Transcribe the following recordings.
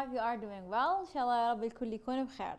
hope you are doing well إن شاء الله يا رب الكل يكون بخير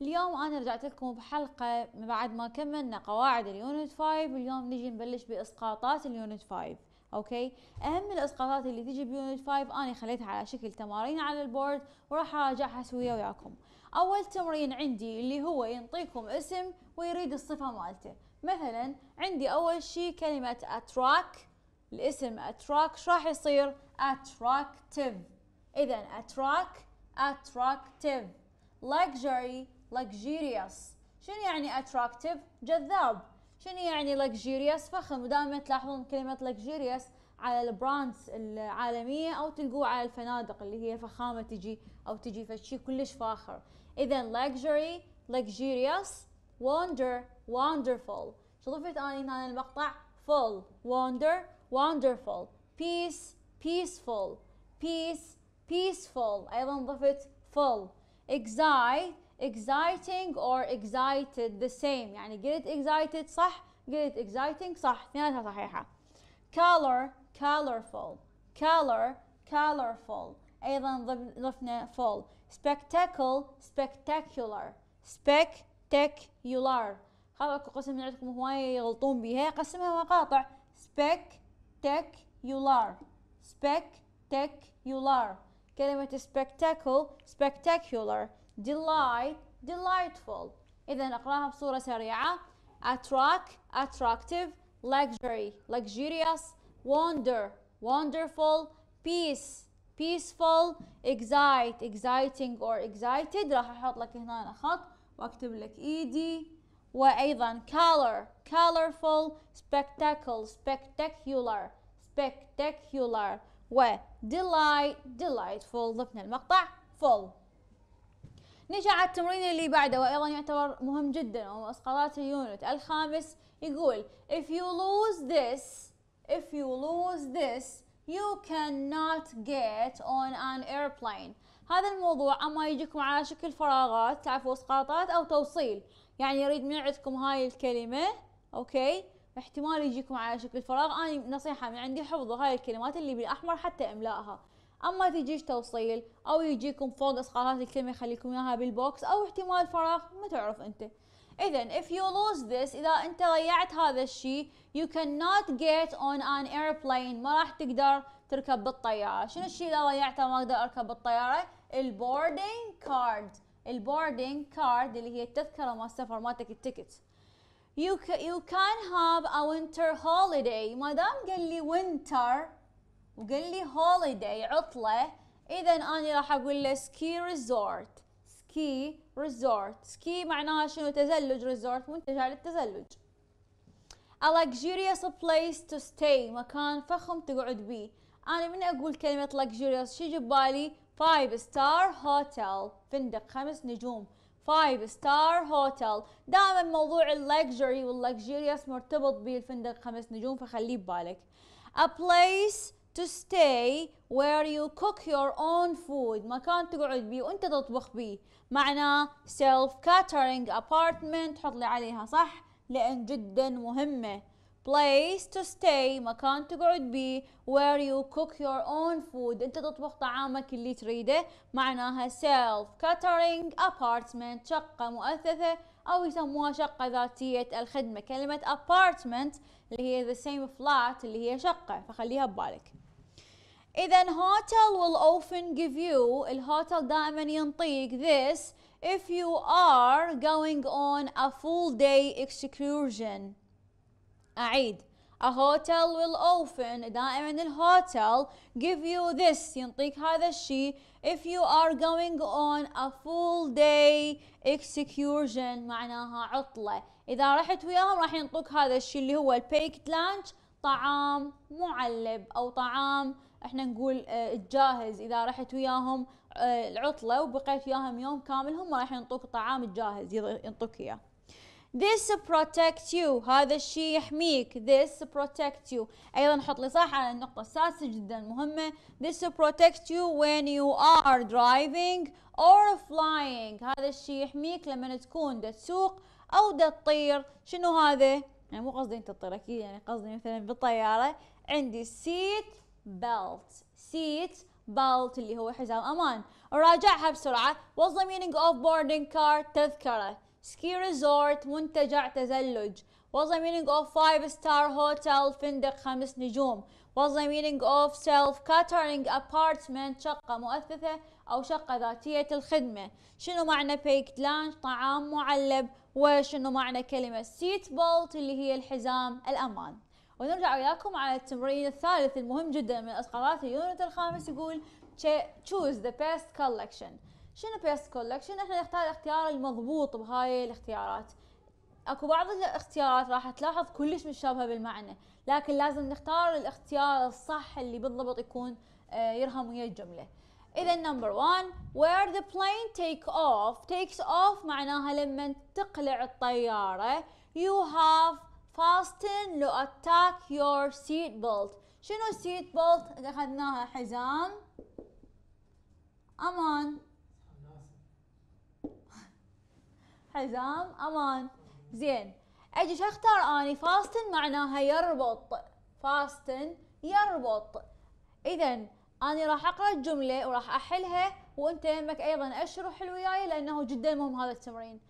اليوم أنا رجعت لكم بحلقة بعد ما كملنا قواعد اليونت 5 اليوم نجي نبلش بإسقاطات اليونت 5 اوكي اهم الاسقاطات اللي تجي بيونت 5 انا خليتها على شكل تمارين على البورد وراح اراجعها سوية وياكم اول تمرين عندي اللي هو ينطيكم اسم ويريد الصفة مالته مثلا عندي اول شيء كلمة اتراك الاسم اتراك شو راح يصير اتراكتيف إذا attract attractive luxury luxurious شنو يعني attractive جذاب شنو يعني luxurious فخم ودائما تلاحظون كلمة luxurious على البراندز العالمية أو تلقوه على الفنادق اللي هي فخامة تجي أو تجي فشي كلش فاخر إذا luxury luxurious wonder wonderful شو ضفت أنا هنا المقطع full wonder wonderful peace peaceful peace peaceful. Alan Buffett full. Excite, exciting or excited the same. يعني get excited صح get exciting صح اثنيناتها صحيحة. Color, colorful. Color, colorful. أيضا ضفنا full. Spectacle, spectacular. Spectacular. خلوا اكو قسم من عندكم هواي يغلطون بيها قسمها مقاطع. Spectacular. Spectacular. كلمة spectacle spectacular delight delightful إذا نقراها بصورة سريعة attract attractive luxury luxurious wonder wonderful peace peaceful excite exciting or excited راح احط لك هنا خط واكتب لك ايدي وايضا color colorful spectacle spectacular spectacular و delight delightful ضفنا المقطع full نجي على التمرين اللي بعده وأيضا يعتبر مهم جدا وهو إسقاطات اليونت الخامس يقول if you lose this if you lose this you cannot get on an airplane هذا الموضوع أما يجيكم على شكل فراغات تعرفوا إسقاطات أو توصيل يعني يريد من عندكم هاي الكلمة أوكي احتمال يجيكم على شكل فراغ أنا نصيحة من عندي حفظوا هاي الكلمات اللي بالأحمر حتى إملائها اما تجيش توصيل او يجيكم فوق اصقالات الكلمه يخليكم اياها بالبوكس او احتمال فراغ ما تعرف انت اذا if you lose this اذا انت ضيعت هذا الشيء you cannot get on an airplane ما راح تقدر تركب بالطياره شنو الشيء اذا ضيعته ما اقدر اركب بالطياره البوردينج كارد البوردينج كارد اللي هي التذكره مال السفر مالتك التيكت you can, you can have a winter holiday ما دام قال لي winter وقال لي holiday عطلة إذا أنا راح أقول له ski resort ski resort ski معناها شنو تزلج resort منتجع للتزلج a luxurious place to stay مكان فخم تقعد به أنا من أقول كلمة luxurious شي جبالي five star hotel فندق خمس نجوم فايف ستار هوتيل دائما موضوع اللكجري واللكجيريوس مرتبط بالفندق خمس نجوم فخليه ببالك a place to stay where you cook your own food مكان تقعد بيه وانت تطبخ بيه معناه self catering apartment حط لي عليها صح لان جدا مهمه place to stay مكان تقعد بيه where you cook your own food انت تطبخ طعامك اللي تريده معناها self catering apartment شقة مؤثثة او يسموها شقة ذاتية الخدمة كلمة apartment اللي هي the same flat اللي هي شقة فخليها ببالك إذا hotel will often give you الهوتل دائما ينطيك this if you are going on a full day excursion أعيد A hotel will often دائما ال hotel give you this ينطيك هذا الشيء if you are going on a full day excursion معناها عطلة إذا رحت وياهم راح ينطوك هذا الشيء اللي هو البيكت لانش طعام معلب أو طعام احنا نقول الجاهز آه، إذا رحت وياهم آه، العطلة وبقيت وياهم يوم كامل هم راح ينطوك طعام الجاهز ينطوك إياه This protects you هذا الشيء يحميك This protects you أيضا حط لي صح على النقطة السادسة جدا مهمة This protects you when you are driving or flying هذا الشيء يحميك لما تكون دا تسوق أو دا تطير شنو هذا؟ يعني مو قصدي أنت تطير أكيد يعني قصدي مثلا بالطيارة عندي seat belt seat belt اللي هو حزام أمان راجعها بسرعة What's the meaning of boarding car تذكرة سكي ريزورت منتجع تزلج What's the meaning of five star hotel فندق خمس نجوم What's the meaning of self catering apartment شقة مؤثثة أو شقة ذاتية الخدمة شنو معنى baked lunch طعام معلب وشنو معنى كلمة seat belt اللي هي الحزام الأمان ونرجع وياكم على التمرين الثالث المهم جدا من الأسقاطات اليونت الخامس يقول choose the best collection شنو بيست كولكشن احنا نختار الاختيار المضبوط بهاي الاختيارات اكو بعض الاختيارات راح تلاحظ كلش مشابهه بالمعنى لكن لازم نختار الاختيار الصح اللي بالضبط يكون آه، يرهم ويا الجمله اذا نمبر 1 where the plane take off takes off معناها لما تقلع الطياره you have fasten to attack your seat belt شنو seat belt اخذناها حزام امان حزام امان زين اجي اختار اني فاستن معناها يربط فاستن يربط اذا اني راح اقرا الجمله وراح احلها وانت يمك ايضا اشرح الوياي لانه جدا مهم هذا التمرين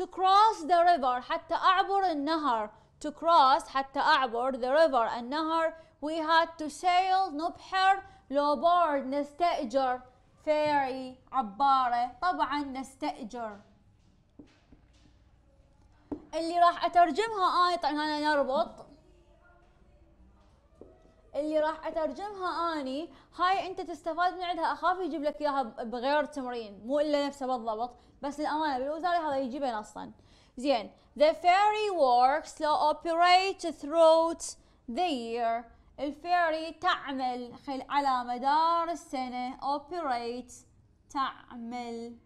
to cross the river حتى اعبر النهر to cross حتى اعبر the river النهر we had to sail نبحر لو بورد نستأجر ferry عبارة طبعا نستأجر اللي راح اترجمها اي آه، طبعا انا نربط اللي راح اترجمها اني هاي انت تستفاد من عندها اخاف يجيب لك اياها بغير تمرين مو الا نفسه بالضبط بس الامانه بالوزاره هذا يجيبها اصلا زين the fairy works to operate throughout the year الفيري تعمل على مدار السنة operate تعمل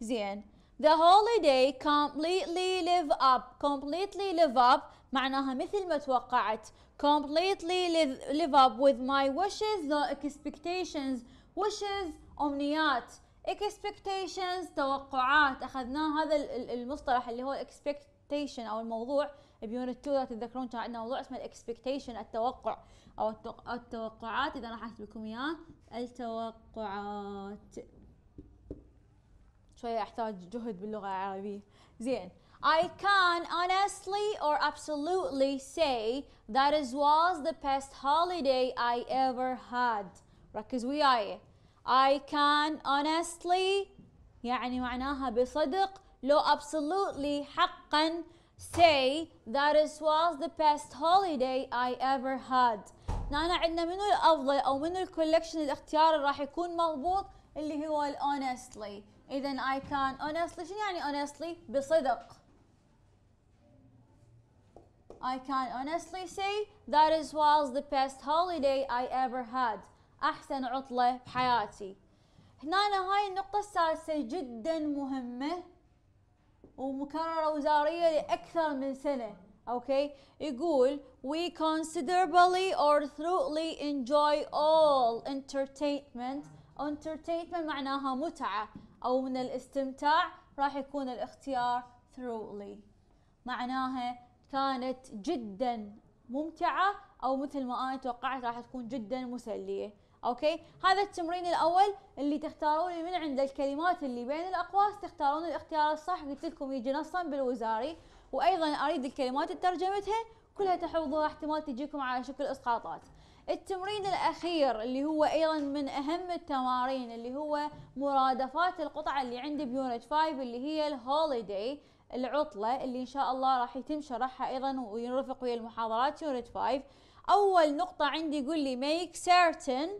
زين The holiday completely live up completely live up معناها مثل ما توقعت completely live, live up with my wishes the expectations wishes أمنيات expectations توقعات أخذناه هذا المصطلح اللي هو expectation أو الموضوع بيونت 2 تتذكرون كان عندنا موضوع اسمه الاكسبكتيشن التوقع او التوقعات اذا راح اكتب لكم اياه التوقعات شوية أحتاج جهد باللغة العربية زين I can honestly or absolutely say that is was the best holiday I ever had ركز وياي I can honestly يعني معناها بصدق لو absolutely حقا say that it was the best holiday I ever had هنا عندنا منو الأفضل أو منو الكولكشن الاختيار اللي راح يكون مضبوط اللي هو honestly إذا I can honestly شنو يعني honestly؟ بصدق. I can honestly say that is was the best holiday I ever had. أحسن عطلة بحياتي. هنا هاي النقطة السادسة جدا مهمة ومكررة وزارية لأكثر من سنة. اوكي يقول we considerably or thoroughly enjoy all entertainment entertainment معناها متعة أو من الاستمتاع راح يكون الاختيار truly معناها كانت جدا ممتعة أو مثل ما أنا توقعت راح تكون جدا مسلية اوكي هذا التمرين الاول اللي تختارون من عند الكلمات اللي بين الاقواس تختارون الاختيار الصح قلت لكم يجي نصا بالوزاري وايضا اريد الكلمات اللي ترجمتها كلها تحفظوها احتمال تجيكم على شكل اسقاطات التمرين الاخير اللي هو ايضا من اهم التمارين اللي هو مرادفات القطعه اللي عندي بيونت 5 اللي هي الهوليداي العطله اللي ان شاء الله راح يتم شرحها ايضا وينرفق ويا المحاضرات يونت 5 اول نقطه عندي يقول لي make certain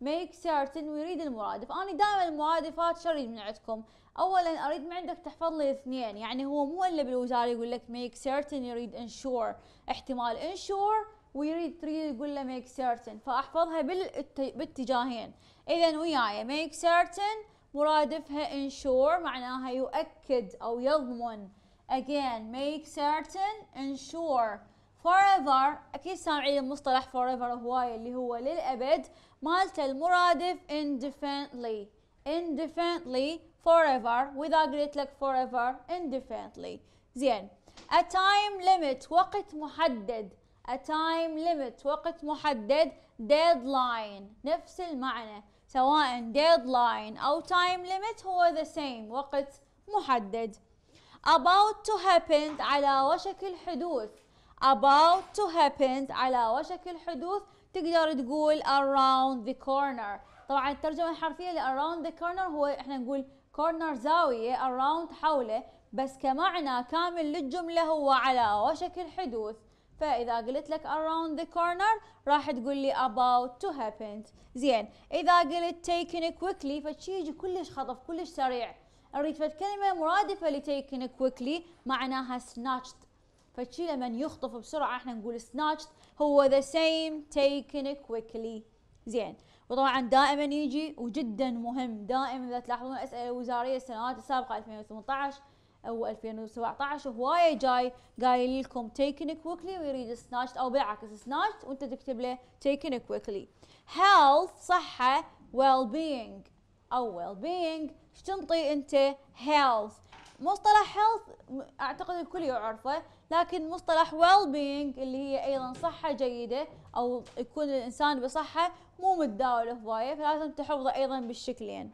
ميك سيرتن ويريد المرادف انا دائما المرادفات شو اريد من عندكم اولا اريد من عندك تحفظ لي اثنين يعني هو مو الا بالوزاره يقول لك ميك سيرتن يريد انشور احتمال انشور ويريد تريد يقول له make certain فأحفظها بالاتجاهين إذا وياي make certain مرادفها ensure معناها يؤكد أو يضمن again make certain ensure forever أكيد سامعين المصطلح forever هواية اللي هو للأبد مالته المرادف indefinitely indefinitely forever وإذا قلت لك forever indefinitely زين a time limit وقت محدد a time limit وقت محدد deadline نفس المعنى سواء deadline أو time limit هو the same وقت محدد about to happen على وشك الحدوث about to happen على وشك الحدوث تقدر تقول around the corner طبعا الترجمة الحرفية ل around the corner هو احنا نقول corner زاوية around حوله بس كمعنى كامل للجملة هو على وشك الحدوث فإذا قلت لك around the corner راح تقول لي about to happen زين إذا قلت taken quickly فشي يجي كلش خطف كلش سريع أريد فالكلمة مرادفة ل taken quickly معناها snatched فشي لما يخطف بسرعة احنا نقول snatched هو the same taken quickly زين وطبعا دائما يجي وجدا مهم دائما اذا تلاحظون اسئله الوزاريه السنوات السابقه 2018 او 2017 هوايه جاي قايل لكم تيكن كويكلي ويريد سناشت او بالعكس سناشت وانت تكتب له تيكن كويكلي health صحه well being او well being ايش تنطي انت health مصطلح health اعتقد الكل يعرفه لكن مصطلح well being اللي هي ايضا صحه جيده او يكون الانسان بصحه مو متداول هوايه فلازم تحفظه ايضا بالشكلين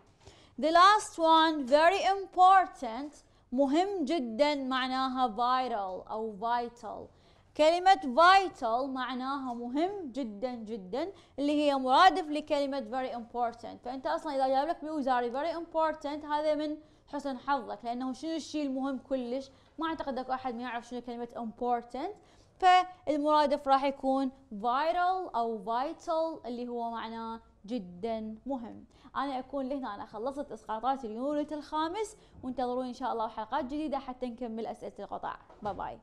The last one very important مهم جدا معناها viral أو vital كلمة vital معناها مهم جدا جدا اللي هي مرادف لكلمة very important فأنت أصلا إذا جاب لك بوزاري very important هذا من حسن حظك لأنه شنو الشيء المهم كلش ما أعتقد أكو أحد ما يعرف شنو كلمة important فالمرادف راح يكون viral أو vital اللي هو معناه جدا مهم انا اكون لهنا انا خلصت اسقاطات اليونت الخامس وانتظروني ان شاء الله حلقات جديده حتى نكمل اسئله القطع باي باي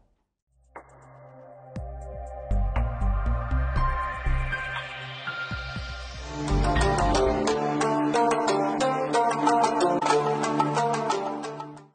Thank you.